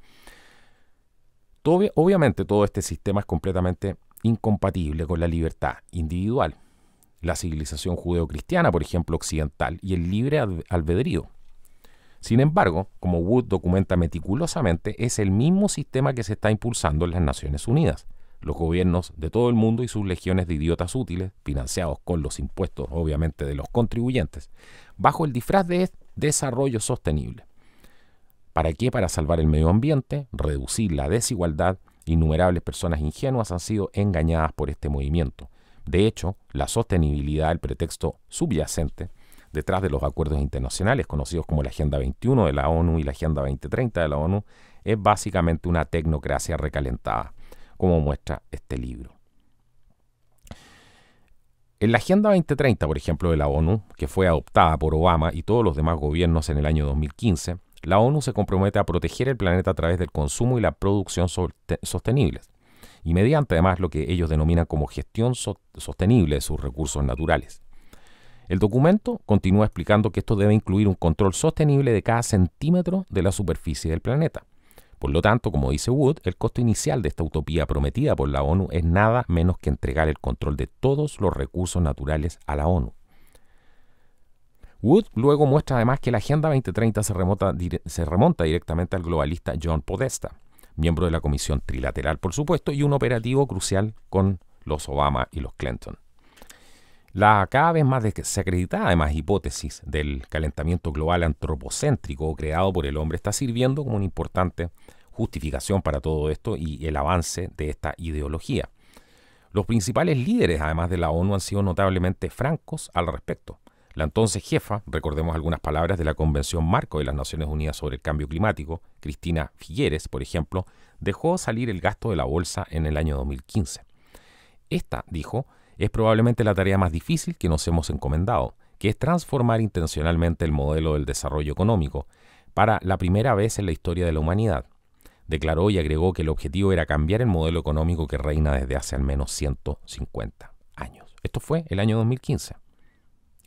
Todo, obviamente todo este sistema es completamente incompatible con la libertad individual la civilización judeocristiana, por ejemplo, occidental, y el libre albedrío. Sin embargo, como Wood documenta meticulosamente, es el mismo sistema que se está impulsando en las Naciones Unidas. Los gobiernos de todo el mundo y sus legiones de idiotas útiles, financiados con los impuestos obviamente de los contribuyentes, bajo el disfraz de desarrollo sostenible. ¿Para qué? Para salvar el medio ambiente, reducir la desigualdad. Innumerables personas ingenuas han sido engañadas por este movimiento. De hecho, la sostenibilidad, el pretexto subyacente detrás de los acuerdos internacionales conocidos como la Agenda 21 de la ONU y la Agenda 2030 de la ONU, es básicamente una tecnocracia recalentada, como muestra este libro. En la Agenda 2030, por ejemplo, de la ONU, que fue adoptada por Obama y todos los demás gobiernos en el año 2015, la ONU se compromete a proteger el planeta a través del consumo y la producción sostenibles, y mediante además lo que ellos denominan como gestión sostenible de sus recursos naturales. El documento continúa explicando que esto debe incluir un control sostenible de cada centímetro de la superficie del planeta. Por lo tanto, como dice Wood, el costo inicial de esta utopía prometida por la ONU es nada menos que entregar el control de todos los recursos naturales a la ONU. Wood luego muestra además que la Agenda 2030 se remonta, se remonta directamente al globalista John Podesta, miembro de la comisión trilateral, por supuesto, y un operativo crucial con los Obama y los Clinton. La cada vez más desacreditada, además, hipótesis del calentamiento global antropocéntrico creado por el hombre está sirviendo como una importante justificación para todo esto y el avance de esta ideología. Los principales líderes, además de la ONU, han sido notablemente francos al respecto. La entonces jefa, recordemos algunas palabras de la Convención Marco de las Naciones Unidas sobre el Cambio Climático, Cristina Figueres, por ejemplo, dejó salir el gasto de la bolsa en el año 2015. Esta, dijo, es probablemente la tarea más difícil que nos hemos encomendado, que es transformar intencionalmente el modelo del desarrollo económico, para la primera vez en la historia de la humanidad. Declaró y agregó que el objetivo era cambiar el modelo económico que reina desde hace al menos 150 años. Esto fue el año 2015.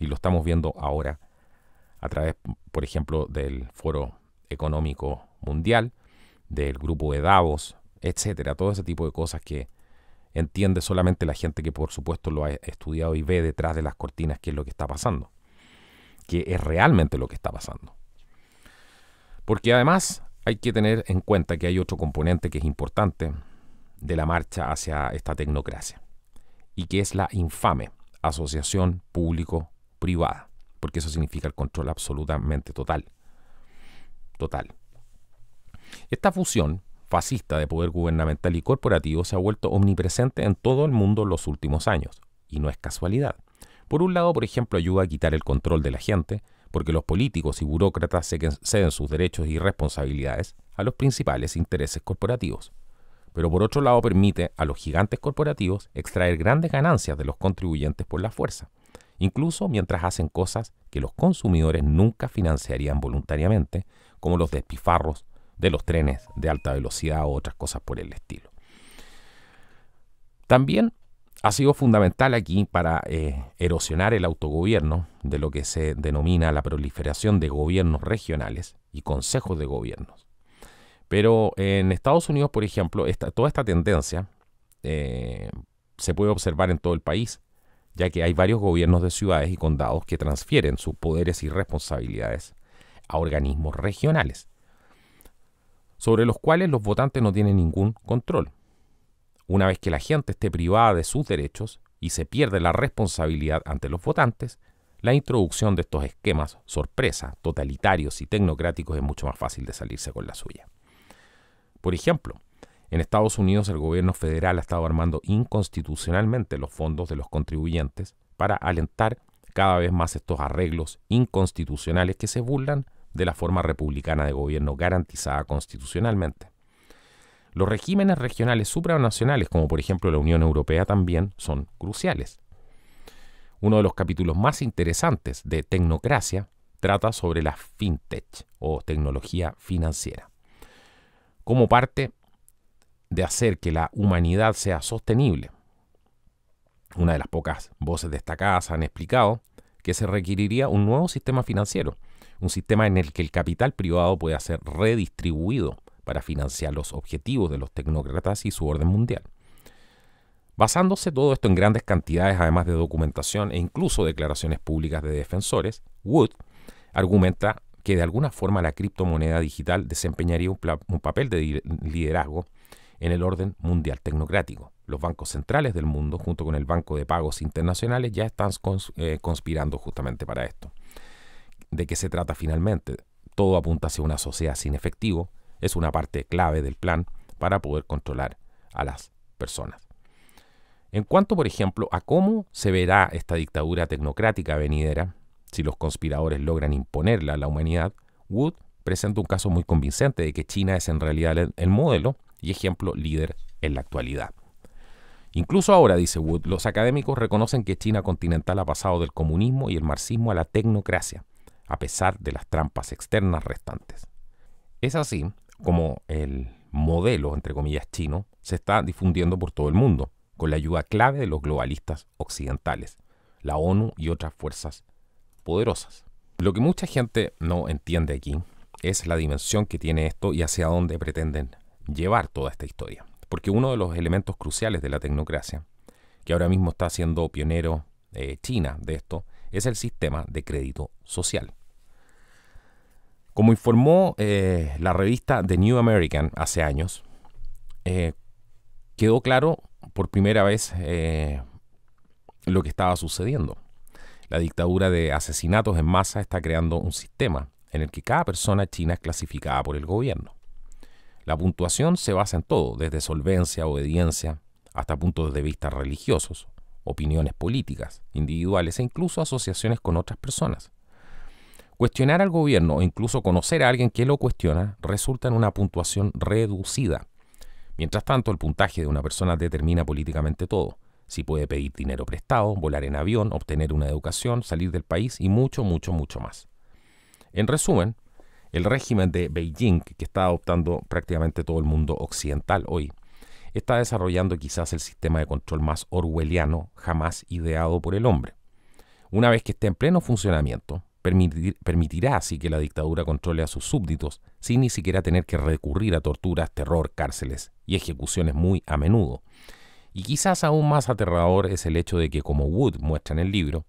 Y lo estamos viendo ahora a través, por ejemplo, del Foro Económico Mundial, del grupo de Davos, etcétera, todo ese tipo de cosas que entiende solamente la gente que por supuesto lo ha estudiado y ve detrás de las cortinas qué es lo que está pasando, Qué es realmente lo que está pasando. Porque además hay que tener en cuenta que hay otro componente que es importante de la marcha hacia esta tecnocracia y que es la infame Asociación Público privada, porque eso significa el control absolutamente total. Total. Esta fusión fascista de poder gubernamental y corporativo se ha vuelto omnipresente en todo el mundo en los últimos años, y no es casualidad. Por un lado, por ejemplo, ayuda a quitar el control de la gente, porque los políticos y burócratas ceden sus derechos y responsabilidades a los principales intereses corporativos. Pero por otro lado permite a los gigantes corporativos extraer grandes ganancias de los contribuyentes por la fuerza, incluso mientras hacen cosas que los consumidores nunca financiarían voluntariamente, como los despifarros de los trenes de alta velocidad u otras cosas por el estilo. También ha sido fundamental aquí para eh, erosionar el autogobierno de lo que se denomina la proliferación de gobiernos regionales y consejos de gobiernos. Pero en Estados Unidos, por ejemplo, toda esta tendencia eh, se puede observar en todo el país ya que hay varios gobiernos de ciudades y condados que transfieren sus poderes y responsabilidades a organismos regionales, sobre los cuales los votantes no tienen ningún control. Una vez que la gente esté privada de sus derechos y se pierde la responsabilidad ante los votantes, la introducción de estos esquemas sorpresa, totalitarios y tecnocráticos es mucho más fácil de salirse con la suya. Por ejemplo, en Estados Unidos el gobierno federal ha estado armando inconstitucionalmente los fondos de los contribuyentes para alentar cada vez más estos arreglos inconstitucionales que se burlan de la forma republicana de gobierno garantizada constitucionalmente. Los regímenes regionales supranacionales, como por ejemplo la Unión Europea, también son cruciales. Uno de los capítulos más interesantes de Tecnocracia trata sobre la fintech o tecnología financiera. Como parte de hacer que la humanidad sea sostenible, una de las pocas voces destacadas han explicado que se requeriría un nuevo sistema financiero, un sistema en el que el capital privado pueda ser redistribuido para financiar los objetivos de los tecnócratas y su orden mundial. Basándose todo esto en grandes cantidades, además de documentación e incluso declaraciones públicas de defensores, Wood argumenta que de alguna forma la criptomoneda digital desempeñaría un, un papel de liderazgo en el orden mundial tecnocrático. Los bancos centrales del mundo, junto con el Banco de Pagos Internacionales, ya están eh, conspirando justamente para esto. ¿De qué se trata finalmente? Todo apunta hacia una sociedad sin efectivo. Es una parte clave del plan para poder controlar a las personas. En cuanto, por ejemplo, a cómo se verá esta dictadura tecnocrática venidera, si los conspiradores logran imponerla a la humanidad, Wood presenta un caso muy convincente de que China es en realidad el modelo y ejemplo líder en la actualidad. Incluso ahora, dice Wood, los académicos reconocen que China continental ha pasado del comunismo y el marxismo a la tecnocracia, a pesar de las trampas externas restantes. Es así como el modelo, entre comillas, chino, se está difundiendo por todo el mundo, con la ayuda clave de los globalistas occidentales, la ONU y otras fuerzas poderosas. Lo que mucha gente no entiende aquí es la dimensión que tiene esto y hacia dónde pretenden llevar toda esta historia. Porque uno de los elementos cruciales de la tecnocracia, que ahora mismo está siendo pionero eh, China de esto, es el sistema de crédito social. Como informó eh, la revista The New American hace años, eh, quedó claro por primera vez lo que estaba sucediendo. La dictadura de asesinatos en masa está creando un sistema en el que cada persona china es clasificada por el gobierno. La puntuación se basa en todo, desde solvencia, obediencia, hasta puntos de vista religiosos, opiniones políticas, individuales e incluso asociaciones con otras personas. Cuestionar al gobierno o incluso conocer a alguien que lo cuestiona resulta en una puntuación reducida. Mientras tanto, el puntaje de una persona determina políticamente todo. Si puede pedir dinero prestado, volar en avión, obtener una educación, salir del país y mucho, mucho, mucho más. En resumen, el régimen de Beijing que está adoptando prácticamente todo el mundo occidental hoy está desarrollando quizás el sistema de control más orwelliano jamás ideado por el hombre. Una vez que esté en pleno funcionamiento, permitirá así que la dictadura controle a sus súbditos sin ni siquiera tener que recurrir a torturas, terror, cárceles y ejecuciones muy a menudo. Y quizás aún más aterrador es el hecho de que, como Wood muestra en el libro,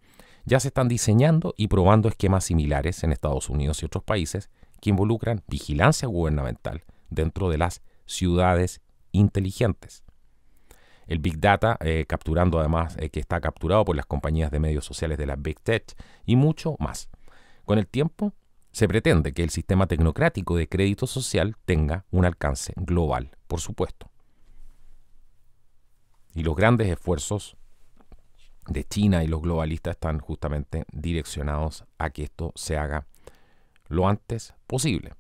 ya se están diseñando y probando esquemas similares en Estados Unidos y otros países que involucran vigilancia gubernamental dentro de las ciudades inteligentes. El Big Data, eh, capturando además eh, que está capturado por las compañías de medios sociales de la Big Tech y mucho más. Con el tiempo, se pretende que el sistema tecnocrático de crédito social tenga un alcance global, por supuesto. Y los grandes esfuerzos de China y los globalistas están justamente direccionados a que esto se haga lo antes posible.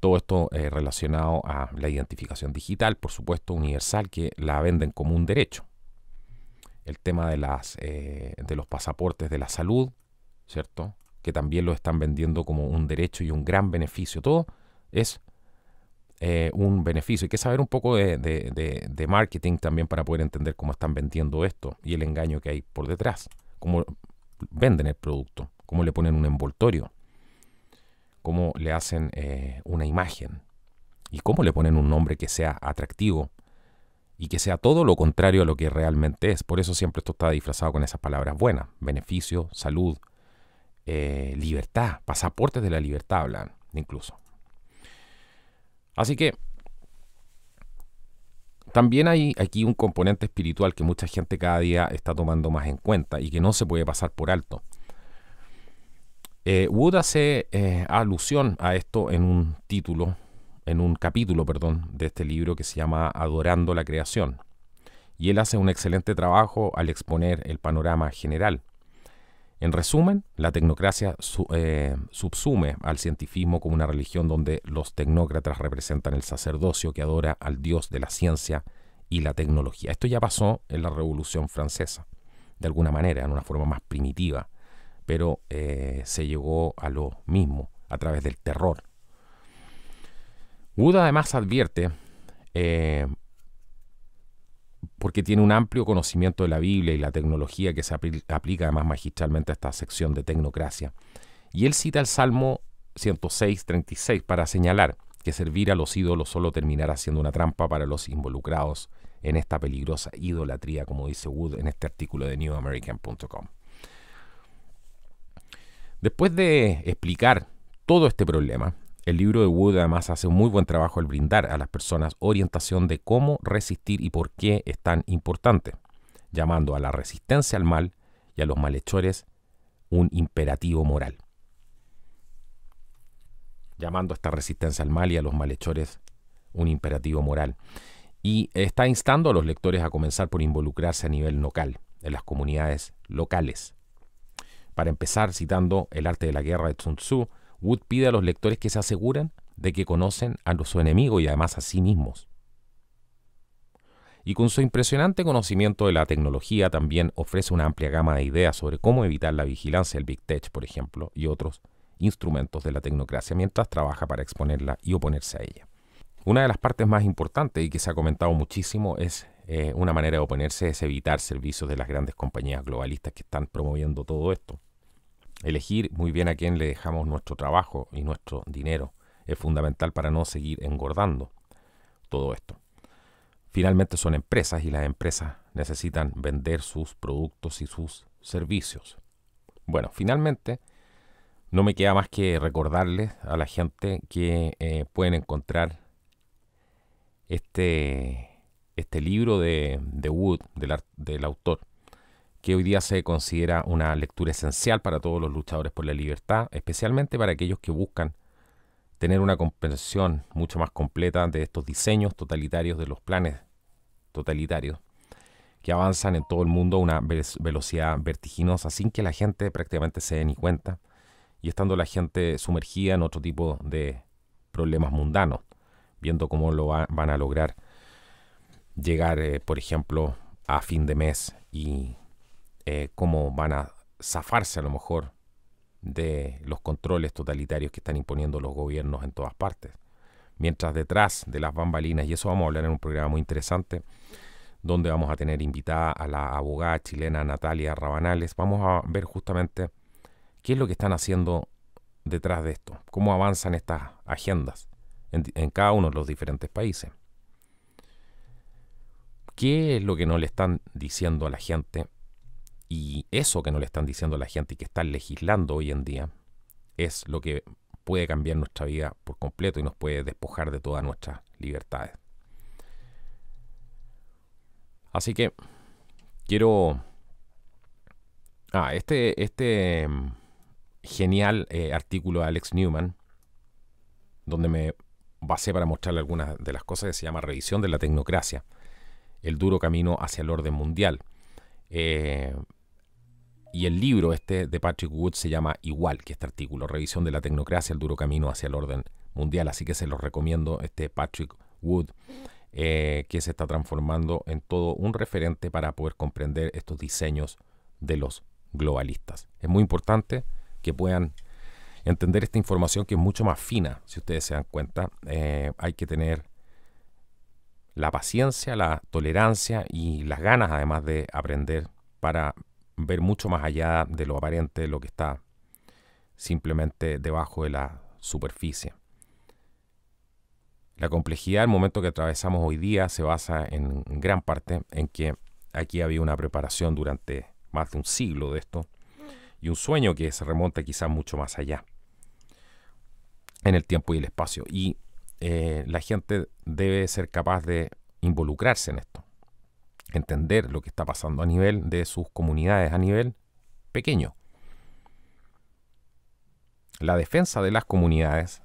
Todo esto eh, relacionado a la identificación digital, por supuesto, universal, que la venden como un derecho. El tema de, las, eh, de los pasaportes de la salud, ¿cierto? Que también lo están vendiendo como un derecho y un gran beneficio. Todo es eh, un beneficio. Hay que saber un poco de, de marketing también para poder entender cómo están vendiendo esto y el engaño que hay por detrás. Cómo venden el producto, cómo le ponen un envoltorio cómo le hacen eh, una imagen y cómo le ponen un nombre que sea atractivo y que sea todo lo contrario a lo que realmente es. Por eso siempre esto está disfrazado con esas palabras buenas, beneficio, salud, eh, libertad, pasaportes de la libertad hablan incluso. Así que también hay aquí un componente espiritual que mucha gente cada día está tomando más en cuenta y que no se puede pasar por alto. Eh, Wood hace eh, alusión a esto en un título, en un capítulo, perdón, de este libro que se llama Adorando la Creación. Y él hace un excelente trabajo al exponer el panorama general. En resumen, la tecnocracia eh, subsume al cientifismo como una religión donde los tecnócratas representan el sacerdocio que adora al dios de la ciencia y la tecnología. Esto ya pasó en la Revolución Francesa, de alguna manera, en una forma más primitiva pero eh, se llegó a lo mismo a través del terror. Wood además advierte, eh, porque tiene un amplio conocimiento de la Biblia y la tecnología que se aplica además magistralmente a esta sección de tecnocracia, y él cita el Salmo 106.36 para señalar que servir a los ídolos solo terminará siendo una trampa para los involucrados en esta peligrosa idolatría, como dice Wood en este artículo de newamerican.com. Después de explicar todo este problema, el libro de Wood además hace un muy buen trabajo al brindar a las personas orientación de cómo resistir y por qué es tan importante, llamando a la resistencia al mal y a los malhechores un imperativo moral. Llamando a esta resistencia al mal y a los malhechores un imperativo moral. Y está instando a los lectores a comenzar por involucrarse a nivel local, en las comunidades locales, para empezar, citando El arte de la guerra de Sun Tzu, Wood pide a los lectores que se aseguren de que conocen a su enemigo y además a sí mismos. Y con su impresionante conocimiento de la tecnología también ofrece una amplia gama de ideas sobre cómo evitar la vigilancia del Big Tech, por ejemplo, y otros instrumentos de la tecnocracia mientras trabaja para exponerla y oponerse a ella. Una de las partes más importantes y que se ha comentado muchísimo es eh, una manera de oponerse es evitar servicios de las grandes compañías globalistas que están promoviendo todo esto. Elegir muy bien a quién le dejamos nuestro trabajo y nuestro dinero es fundamental para no seguir engordando todo esto. Finalmente son empresas y las empresas necesitan vender sus productos y sus servicios. Bueno, finalmente no me queda más que recordarles a la gente que eh, pueden encontrar este, este libro de, Wood, del, del autor, que hoy día se considera una lectura esencial para todos los luchadores por la libertad, especialmente para aquellos que buscan tener una comprensión mucho más completa de estos diseños totalitarios, de los planes totalitarios, que avanzan en todo el mundo a una velocidad vertiginosa sin que la gente prácticamente se dé ni cuenta y estando la gente sumergida en otro tipo de problemas mundanos, viendo cómo lo van a lograr llegar, eh, por ejemplo, a fin de mes y eh, cómo van a zafarse a lo mejor de los controles totalitarios que están imponiendo los gobiernos en todas partes. Mientras detrás de las bambalinas, y eso vamos a hablar en un programa muy interesante, donde vamos a tener invitada a la abogada chilena Natalia Rabanales, vamos a ver justamente qué es lo que están haciendo detrás de esto, cómo avanzan estas agendas en, en cada uno de los diferentes países. ¿Qué es lo que no le están diciendo a la gente y eso que no le están diciendo a la gente y que están legislando hoy en día es lo que puede cambiar nuestra vida por completo y nos puede despojar de todas nuestras libertades. Así que quiero... Ah, este, este mm, genial eh, artículo de Alex Newman, donde me basé para mostrarle algunas de las cosas que se llama Revisión de la Tecnocracia, el duro camino hacia el orden mundial. Eh, y el libro este de Patrick Wood se llama igual que este artículo, Revisión de la Tecnocracia, el duro camino hacia el orden mundial. Así que se los recomiendo este Patrick Wood, eh, que se está transformando en todo un referente para poder comprender estos diseños de los globalistas. Es muy importante que puedan entender esta información que es mucho más fina, si ustedes se dan cuenta. Eh, hay que tener la paciencia, la tolerancia y las ganas además de aprender para ver mucho más allá de lo aparente, lo que está simplemente debajo de la superficie. La complejidad del momento que atravesamos hoy día se basa en gran parte en que aquí había una preparación durante más de un siglo de esto y un sueño que se remonta quizás mucho más allá en el tiempo y el espacio. Y eh, la gente debe ser capaz de involucrarse en esto entender lo que está pasando a nivel de sus comunidades, a nivel pequeño. La defensa de las comunidades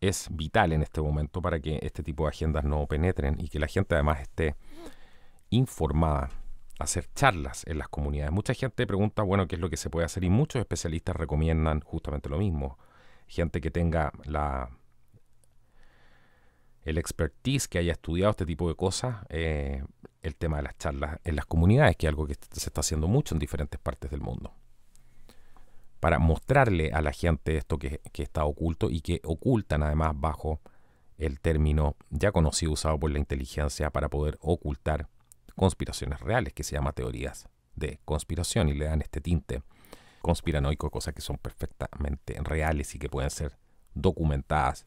es vital en este momento para que este tipo de agendas no penetren y que la gente además esté informada, hacer charlas en las comunidades. Mucha gente pregunta, bueno, qué es lo que se puede hacer y muchos especialistas recomiendan justamente lo mismo. Gente que tenga la el expertise que haya estudiado este tipo de cosas, eh, el tema de las charlas en las comunidades, que es algo que se está haciendo mucho en diferentes partes del mundo. Para mostrarle a la gente esto que, que está oculto y que ocultan además bajo el término ya conocido usado por la inteligencia para poder ocultar conspiraciones reales, que se llama teorías de conspiración y le dan este tinte conspiranoico, cosas que son perfectamente reales y que pueden ser documentadas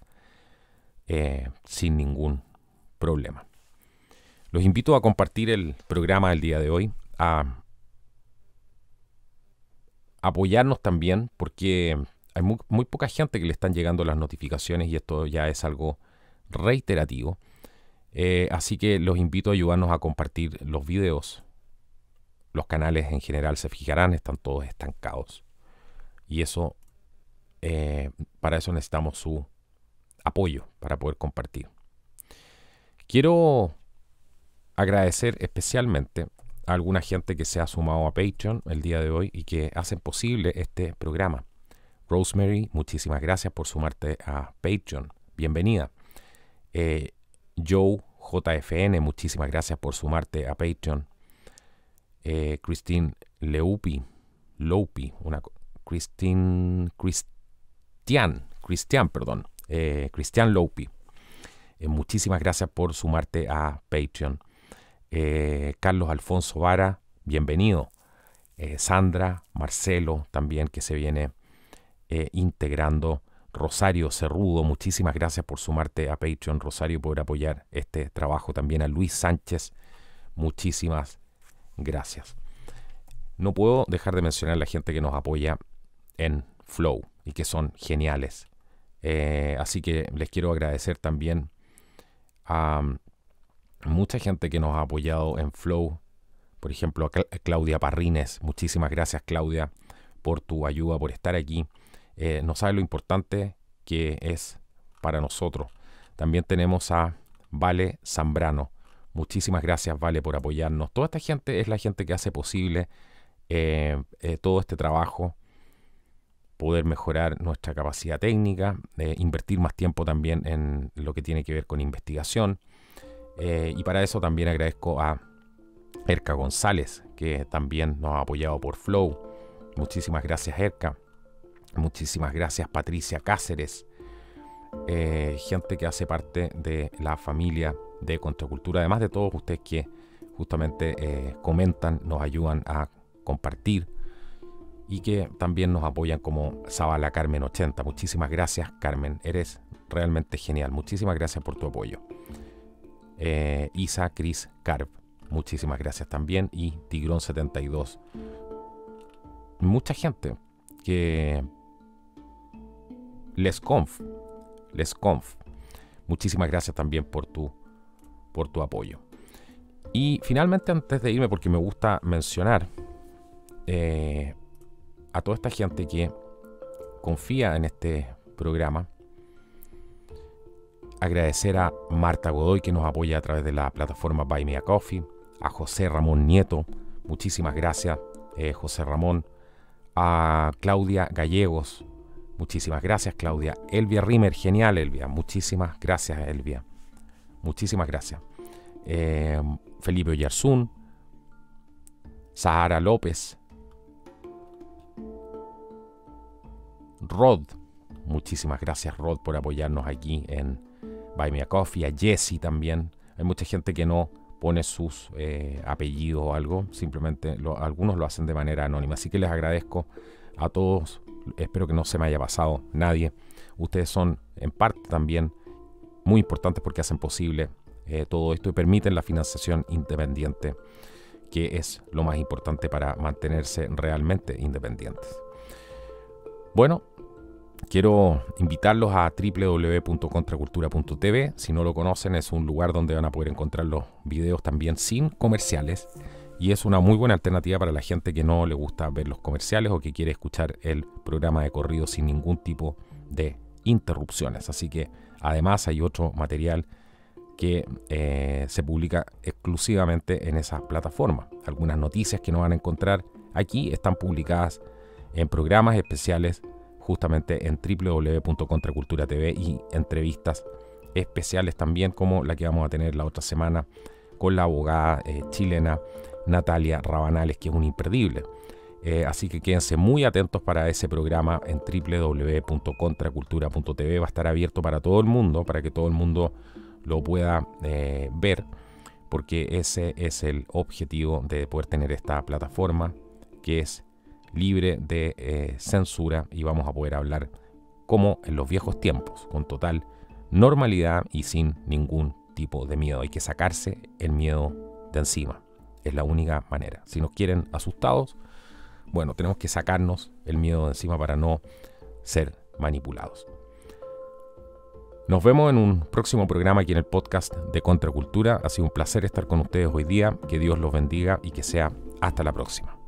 eh, sin ningún problema. Los invito a compartir el programa del día de hoy, a apoyarnos también, porque hay muy, poca gente que le están llegando las notificaciones y esto ya es algo reiterativo. Eh, así que los invito a ayudarnos a compartir los videos. Los canales en general se fijarán, están todos estancados. Y eso, eh, para eso necesitamos su apoyo para poder compartir. Quiero agradecer especialmente a alguna gente que se ha sumado a Patreon el día de hoy y que hacen posible este programa. Rosemary, muchísimas gracias por sumarte a Patreon. Bienvenida. Eh, Joe JFN, muchísimas gracias por sumarte a Patreon. Eh, Christine Leupi, Lopi, una Christine Cristian, Cristian, perdón. Eh, Cristian Lopi. Eh, muchísimas gracias por sumarte a Patreon. Eh, Carlos Alfonso Vara, bienvenido. Sandra, Marcelo también que se viene integrando. Rosario Cerrudo, muchísimas gracias por sumarte a Patreon, Rosario, por apoyar este trabajo. También a Luis Sánchez, muchísimas gracias. No puedo dejar de mencionar a la gente que nos apoya en Flow y que son geniales. Eh, así que les quiero agradecer también a mm, mucha gente que nos ha apoyado en Flow. Por ejemplo, a, Claudia Parrines. Muchísimas gracias, Claudia, por tu ayuda, por estar aquí. nos eh, no sabe lo importante que es para nosotros. También tenemos a Vale Zambrano. Muchísimas gracias, Vale, por apoyarnos. Toda esta gente es la gente que hace posible eh, todo este trabajo poder mejorar nuestra capacidad técnica, invertir más tiempo también en lo que tiene que ver con investigación. Eh, y para eso también agradezco a Erka González, que también nos ha apoyado por Flow. Muchísimas gracias Erka. Muchísimas gracias Patricia Cáceres. Eh, gente que hace parte de la familia de Contracultura, además de todos ustedes que justamente eh, comentan, nos ayudan a compartir y que también nos apoyan como Zavala Carmen 80. Muchísimas gracias, Carmen. Eres realmente genial. Muchísimas gracias por tu apoyo. Eh, Isa Cris Carp, muchísimas gracias también. Y Tigrón 72. Mucha gente que. Les conf. Muchísimas gracias también por tu, por tu apoyo. Y finalmente, antes de irme, porque me gusta mencionar. Eh, a toda esta gente que confía en este programa. Agradecer a Marta Godoy que nos apoya a través de la plataforma Buy a Coffee, a José Ramón Nieto, muchísimas gracias eh, José Ramón, a Claudia Gallegos, muchísimas gracias Claudia, Elvia Rimer, genial Elvia, muchísimas gracias Elvia, muchísimas gracias. Eh, Felipe Oyarzún, Sahara López, Rod. Muchísimas gracias Rod por apoyarnos aquí en Buy Me a Coffee, a Jesse también. Hay mucha gente que no pone sus eh, apellidos o algo, simplemente lo, algunos lo hacen de manera anónima. Así que les agradezco a todos, espero que no se me haya pasado nadie. Ustedes son en parte también muy importantes porque hacen posible eh, todo esto y permiten la financiación independiente, que es lo más importante para mantenerse realmente independientes. Bueno, quiero invitarlos a www.contracultura.tv. Si no lo conocen, es un lugar donde van a poder encontrar los videos también sin comerciales. Y es una muy buena alternativa para la gente que no le gusta ver los comerciales o que quiere escuchar el programa de corrido sin ningún tipo de interrupciones. Así que además hay otro material que eh, se publica exclusivamente en esa plataforma. Algunas noticias que no van a encontrar aquí están publicadas en programas especiales justamente en www.contracultura.tv y entrevistas especiales también como la que vamos a tener la otra semana con la abogada eh, chilena Natalia Rabanales, que es un imperdible. Eh, así que quédense muy atentos para ese programa en www.contracultura.tv. Va a estar abierto para todo el mundo, para que todo el mundo lo pueda eh, ver, porque ese es el objetivo de poder tener esta plataforma, que es libre de eh, censura y vamos a poder hablar como en los viejos tiempos, con total normalidad y sin ningún tipo de miedo. Hay que sacarse el miedo de encima. Es la única manera. Si nos quieren asustados, bueno, tenemos que sacarnos el miedo de encima para no ser manipulados. Nos vemos en un próximo programa aquí en el podcast de Contracultura. Ha sido un placer estar con ustedes hoy día. Que Dios los bendiga y que sea hasta la próxima.